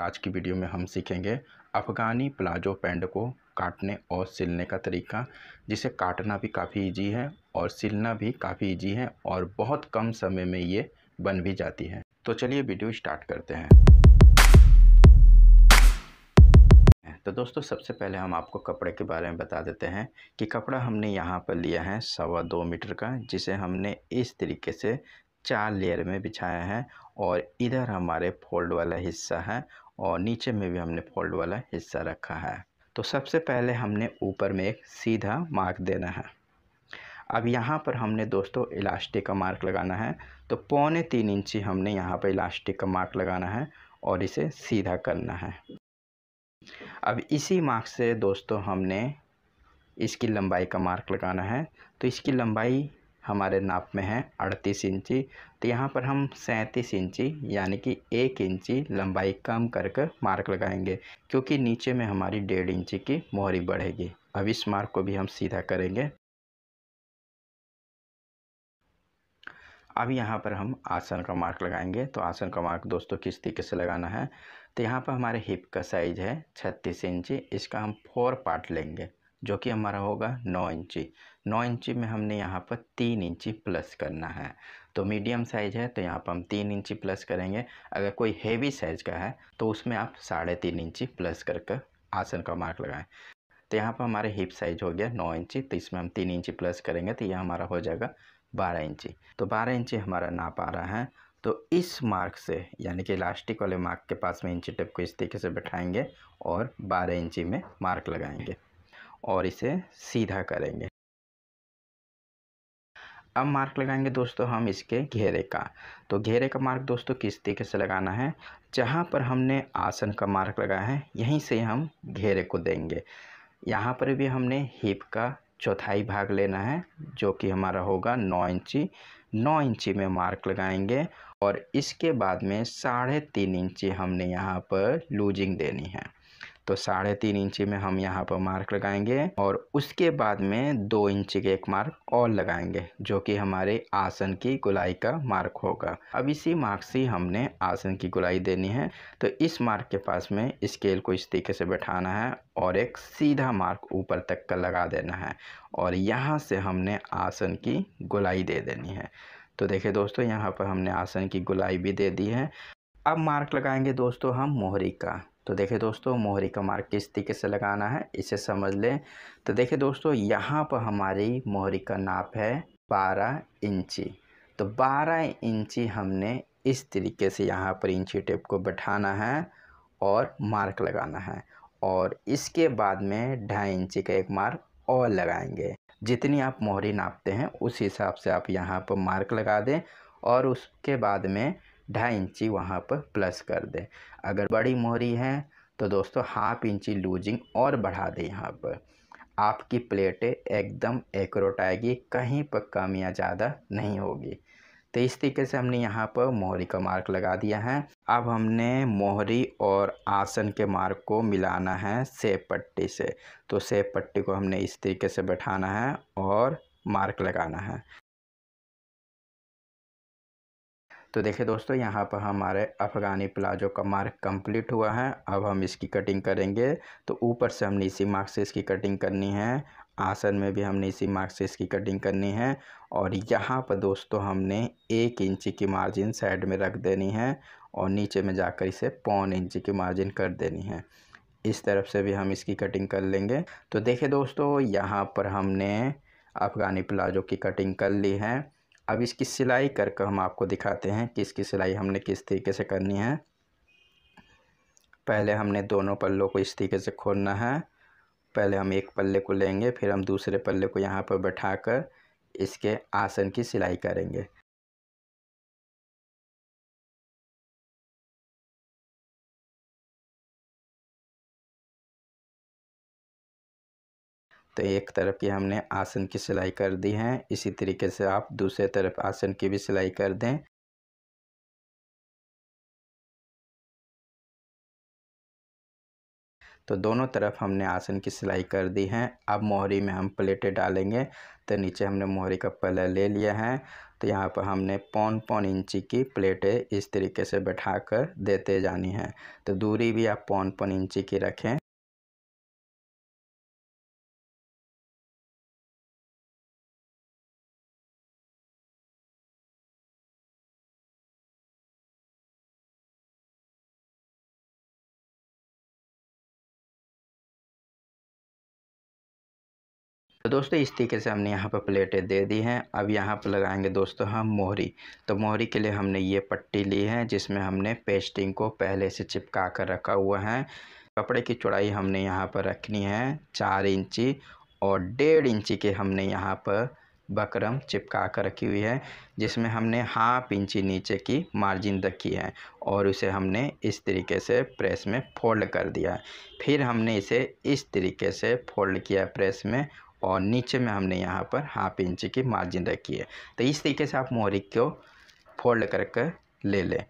आज की वीडियो में हम सीखेंगे अफ़गानी प्लाजो पैंट को काटने और सिलने का तरीका जिसे काटना भी काफ़ी इजी है और सिलना भी काफ़ी इजी है और बहुत कम समय में ये बन भी जाती है तो चलिए वीडियो स्टार्ट करते हैं तो दोस्तों सबसे पहले हम आपको कपड़े के बारे में बता देते हैं कि कपड़ा हमने यहाँ पर लिया है सवा दो मीटर का जिसे हमने इस तरीके से चार लेयर में बिछाया है और इधर हमारे फोल्ड वाला हिस्सा है और नीचे में भी हमने फोल्ड वाला हिस्सा रखा है तो सबसे पहले हमने ऊपर में एक सीधा मार्क देना है अब यहाँ पर हमने दोस्तों इलास्टिक का मार्क लगाना है तो पौने तीन इंची हमने यहाँ पर इलास्टिक का मार्क लगाना है और इसे सीधा करना है अब इसी मार्क से दोस्तों हमने इसकी लंबाई का मार्क लगाना है तो इसकी लंबाई हमारे नाप में है अड़तीस इंची तो यहाँ पर हम सैंतीस इंची यानी कि एक इंची लंबाई कम करके मार्क लगाएंगे क्योंकि नीचे में हमारी डेढ़ इंची की मोहरी बढ़ेगी अब इस मार्क को भी हम सीधा करेंगे अब यहाँ पर हम आसन का मार्क लगाएंगे तो आसन का मार्क दोस्तों किस तरीके से लगाना है तो यहाँ पर हमारे हिप का साइज़ है छत्तीस इंची इसका हम फोर पार्ट लेंगे जो कि हमारा होगा नौ इंची नौ इंची में हमने यहाँ पर तीन इंची प्लस करना है तो मीडियम साइज़ है तो यहाँ पर हम तीन इंची प्लस करेंगे अगर कोई हेवी साइज़ का है तो उसमें आप साढ़े तीन इंची प्लस कर कर आसन का मार्क लगाएं तो यहाँ पर हमारे हिप साइज हो गया नौ इंची तो इसमें हम तीन इंची प्लस करेंगे तो यह हमारा हो जाएगा बारह इंची तो बारह इंची हमारा नाप आ रहा है तो इस मार्क से यानी कि इलास्टिक वाले मार्क के पास में इंची टेप को इस तरीके से बैठाएंगे और बारह इंची में मार्क लगाएंगे और इसे सीधा करेंगे अब मार्क लगाएंगे दोस्तों हम इसके घेरे का तो घेरे का मार्क दोस्तों किस तरीके से लगाना है जहाँ पर हमने आसन का मार्क लगाया है यहीं से हम घेरे को देंगे यहाँ पर भी हमने हिप का चौथाई भाग लेना है जो कि हमारा होगा नौ इंची नौ इंची में मार्क लगाएंगे और इसके बाद में साढ़े तीन इंची हमने यहाँ पर लूजिंग देनी है तो साढ़े तीन इंची में हम यहाँ पर मार्क लगाएंगे और उसके बाद में दो इंची के एक मार्क और लगाएंगे जो कि हमारे आसन की गुलाई का मार्क होगा अब इसी मार्क से हमने आसन की गुलाई देनी है तो इस मार्क के पास में स्केल को इस तरीके से बैठाना है और एक सीधा मार्क ऊपर तक का लगा देना है और यहाँ से हमने आसन की गुलाई दे देनी है तो देखिए दोस्तों यहाँ पर हमने आसन की गुलाई भी दे दी है अब मार्क लगाएंगे दोस्तों हम मोहरी का तो देखिए दोस्तों मोहरी का मार्क किस तरीके से लगाना है इसे समझ लें तो देखिए दोस्तों यहाँ पर हमारी मोहरी का नाप है बारह इंची तो बारह इंची हमने इस तरीके से यहाँ पर इंची टेप को बैठाना है और मार्क लगाना है और इसके बाद में ढाई इंची का एक मार्क और लगाएंगे जितनी आप मोहरी नापते हैं उस हिसाब से आप यहाँ पर मार्क लगा दें और उसके बाद में ढाई इंची वहाँ पर प्लस कर दें अगर बड़ी मोहरी है तो दोस्तों हाफ इंची लूजिंग और बढ़ा दें यहाँ पर आपकी प्लेटें एकदम एकरोट आएगी कहीं पर कम या ज़्यादा नहीं होगी तो इस तरीके से हमने यहाँ पर मोहरी का मार्क लगा दिया है अब हमने मोहरी और आसन के मार्क को मिलाना है सेब पट्टी से तो सेब पट्टी को हमने इस तरीके से बैठाना है और मार्क लगाना है तो देखिए दोस्तों यहाँ पर हमारे अफ़गानी प्लाजो का मार्क कंप्लीट हुआ है अब हम इसकी कटिंग करेंगे तो ऊपर से हमने इसी मार्क से इसकी कटिंग करनी है आसन में भी हमने इसी मार्क से इसकी कटिंग करनी है और यहाँ पर दोस्तों हमने एक इंची की मार्जिन साइड में रख देनी है और नीचे में जाकर इसे पौन इंची की मार्जिन कर देनी है इस तरफ से भी हम इसकी कटिंग कर लेंगे तो देखिए दोस्तों यहाँ पर हमने अफ़गानी प्लाजो की कटिंग कर ली है अब इसकी सिलाई करके हम आपको दिखाते हैं कि इसकी सिलाई हमने किस तरीके से करनी है पहले हमने दोनों पल्लों को इस तरीके से खोलना है पहले हम एक पल्ले को लेंगे फिर हम दूसरे पल्ले को यहाँ पर बैठा कर इसके आसन की सिलाई करेंगे तो एक तरफ की हमने आसन की सिलाई कर दी है इसी तरीके से आप दूसरे तरफ आसन की भी सिलाई कर दें तो दोनों तरफ हमने आसन की सिलाई कर दी है अब मोहरी में हम प्लेटें डालेंगे तो नीचे हमने मोहरी का पल्ला ले लिया है तो यहाँ पर हमने पौन पौन इंची की प्लेटें इस तरीके से बैठा कर देते जानी है तो दूरी भी आप पौन पौन इंची की रखें तो दोस्तों इस तरीके से हमने यहाँ पर प्लेटें दे दी हैं अब यहाँ पर लगाएंगे दोस्तों हम मोहरी तो मोहरी के लिए हमने ये पट्टी ली है जिसमें हमने पेस्टिंग को पहले से चिपका कर रखा हुआ है कपड़े की चौड़ाई हमने यहाँ पर रखनी है चार इंची और डेढ़ इंची के हमने यहाँ पर बकरम चिपका कर रखी हुई है जिसमें हमने हाफ इंची नीचे की मार्जिन रखी है और उसे हमने इस तरीके से प्रेस में फोल्ड कर दिया फिर हमने इसे इस तरीके से फोल्ड किया प्रेस में और नीचे में हमने यहाँ पर हाफ इंच की मार्जिन रखी है तो इस तरीके से आप मोहरी को फोल्ड करके ले लें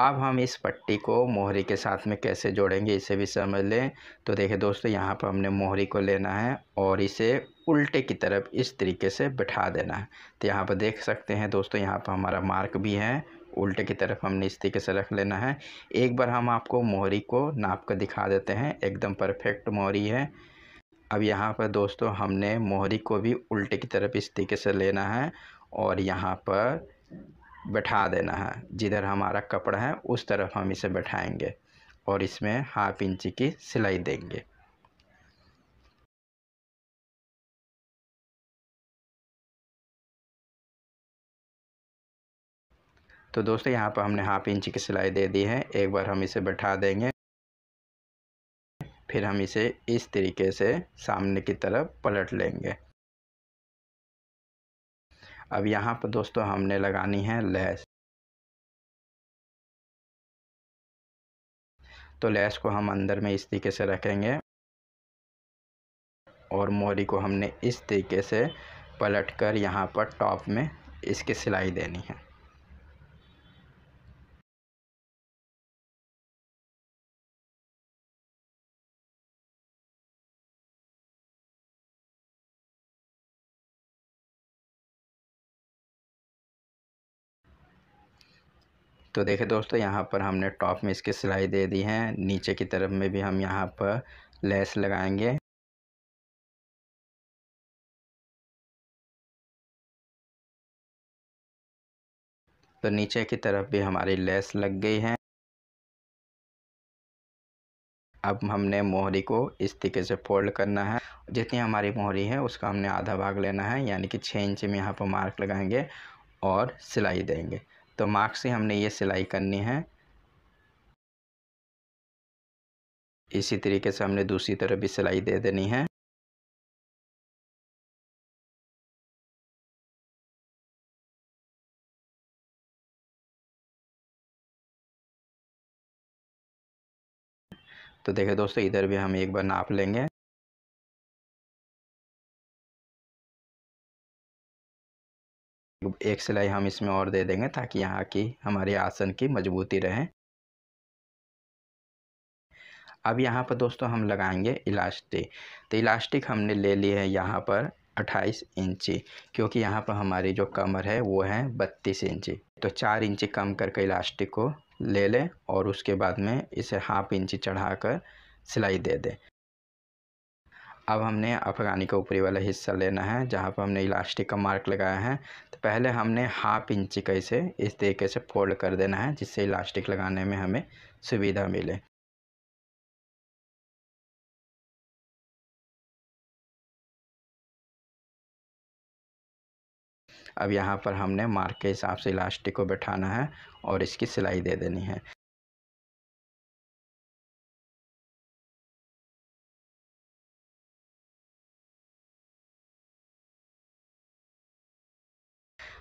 अब हम इस पट्टी को मोहरी के साथ में कैसे जोड़ेंगे इसे भी समझ लें तो देखिए दोस्तों यहाँ पर हमने मोहरी को लेना है और इसे उल्टे की तरफ इस तरीके से बैठा देना है तो यहाँ पर देख सकते हैं दोस्तों यहाँ पर हमारा मार्क भी है उल्टे की तरफ हमने इस तरीके से रख लेना है एक बार हम आपको मोहरी को नाप कर दिखा देते हैं एकदम परफेक्ट मोहरी है अब यहाँ पर दोस्तों हमने मोहरी को भी उल्टे की तरफ इस तरीके से लेना है और यहाँ पर बैठा देना है जिधर हमारा कपड़ा है उस तरफ हम इसे बैठाएंगे और इसमें हाफ इंची की सिलाई देंगे तो दोस्तों यहाँ पर हमने हाफ इंची की सिलाई दे दी है एक बार हम इसे बैठा देंगे फिर हम इसे इस तरीके से सामने की तरफ पलट लेंगे अब यहाँ पर दोस्तों हमने लगानी है लैस तो लैस को हम अंदर में इस तरीके से रखेंगे और मोरी को हमने इस तरीके से पलटकर यहाँ पर टॉप में इसकी सिलाई देनी है तो देखें दोस्तों यहाँ पर हमने टॉप में इसकी सिलाई दे दी है नीचे की तरफ में भी हम यहाँ पर लेस लगाएंगे तो नीचे की तरफ भी हमारी लेस लग गई है अब हमने मोहरी को इस तरीके से फोल्ड करना है जितनी हमारी मोहरी है उसका हमने आधा भाग लेना है यानी कि छः इंच में यहाँ पर मार्क लगाएंगे और सिलाई देंगे तो मार्क से हमने ये सिलाई करनी है इसी तरीके से हमने दूसरी तरफ भी सिलाई दे देनी है तो देखिए दोस्तों इधर भी हम एक बार नाप लेंगे एक सिलाई हम इसमें और दे देंगे ताकि यहाँ की हमारे आसन की मजबूती रहे अब यहाँ पर दोस्तों हम लगाएंगे इलास्टिक तो इलास्टिक हमने ले ली है यहाँ पर 28 इंची क्योंकि यहाँ पर हमारी जो कमर है वो है 32 इंची तो चार इंची कम करके इलास्टिक को ले लें और उसके बाद में इसे हाफ इंची चढ़ा कर सिलाई दे दें अब हमने अफगानी का ऊपरी वाला हिस्सा लेना है जहाँ पर हमने इलास्टिक का मार्क लगाया है तो पहले हमने हाफ इंच कैसे इस तरीके से फोल्ड कर देना है जिससे इलास्टिक लगाने में हमें सुविधा मिले अब यहाँ पर हमने मार्क के हिसाब से इलास्टिक को बैठाना है और इसकी सिलाई दे देनी है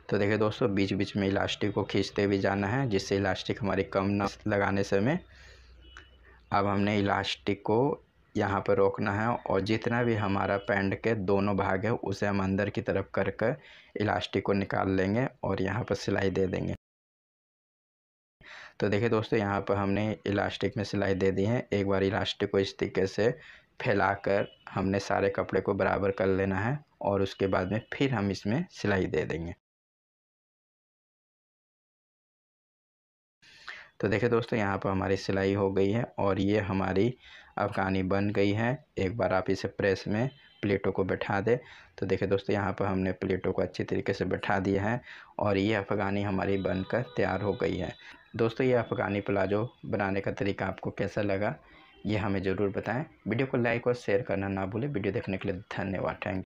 तो देखिए दोस्तों बीच बीच में इलास्टिक को खींचते भी जाना है जिससे इलास्टिक हमारी कम ना लगाने समय अब हमने इलास्टिक को यहाँ पर रोकना है और जितना भी हमारा पैंट के दोनों भाग है उसे हम अंदर की तरफ कर कर इलास्टिक को निकाल लेंगे और यहाँ पर सिलाई दे देंगे तो देखिए दोस्तों यहाँ पर हमने इलास्टिक में सिलाई दे दी है एक बार इलास्टिक को इस तरीके से फैला कर हमने सारे कपड़े को बराबर कर लेना है और उसके बाद में फिर हम इसमें सिलाई दे देंगे तो देखिए दोस्तों यहाँ पर हमारी सिलाई हो गई है और ये हमारी अफगानी बन गई है एक बार आप इसे प्रेस में प्लेटों को बैठा दे तो देखिए दोस्तों यहाँ पर हमने प्लेटों को अच्छी तरीके से बैठा दिया है और ये अफगानी हमारी बनकर तैयार हो गई है दोस्तों ये अफगानी प्लाजो बनाने का तरीका आपको कैसा लगा ये हमें ज़रूर बताएं वीडियो को लाइक और शेयर करना ना भूलें वीडियो देखने के लिए धन्यवाद थैंक